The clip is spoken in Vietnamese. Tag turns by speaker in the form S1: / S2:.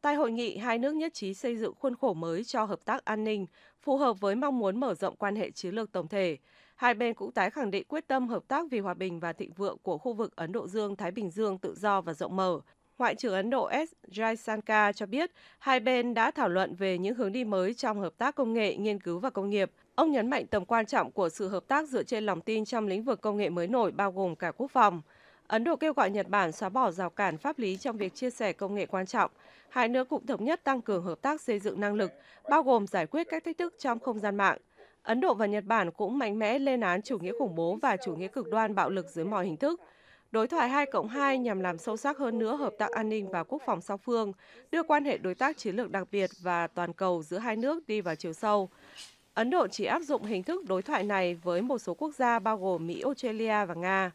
S1: Tại hội nghị, hai nước nhất trí xây dựng khuôn khổ mới cho hợp tác an ninh, phù hợp với mong muốn mở rộng quan hệ chiến lược tổng thể. Hai bên cũng tái khẳng định quyết tâm hợp tác vì hòa bình và thịnh vượng của khu vực Ấn Độ Dương-Thái Bình Dương tự do và rộng mở. Ngoại trưởng Ấn Độ S. Jaishankar cho biết hai bên đã thảo luận về những hướng đi mới trong hợp tác công nghệ, nghiên cứu và công nghiệp. Ông nhấn mạnh tầm quan trọng của sự hợp tác dựa trên lòng tin trong lĩnh vực công nghệ mới nổi bao gồm cả quốc phòng – Ấn Độ kêu gọi Nhật Bản xóa bỏ rào cản pháp lý trong việc chia sẻ công nghệ quan trọng. Hai nước cũng thống nhất tăng cường hợp tác xây dựng năng lực, bao gồm giải quyết các thách thức trong không gian mạng. Ấn Độ và Nhật Bản cũng mạnh mẽ lên án chủ nghĩa khủng bố và chủ nghĩa cực đoan bạo lực dưới mọi hình thức. Đối thoại 2 cộng 2 nhằm làm sâu sắc hơn nữa hợp tác an ninh và quốc phòng song phương, đưa quan hệ đối tác chiến lược đặc biệt và toàn cầu giữa hai nước đi vào chiều sâu. Ấn Độ chỉ áp dụng hình thức đối thoại này với một số quốc gia bao gồm Mỹ, Australia và Nga.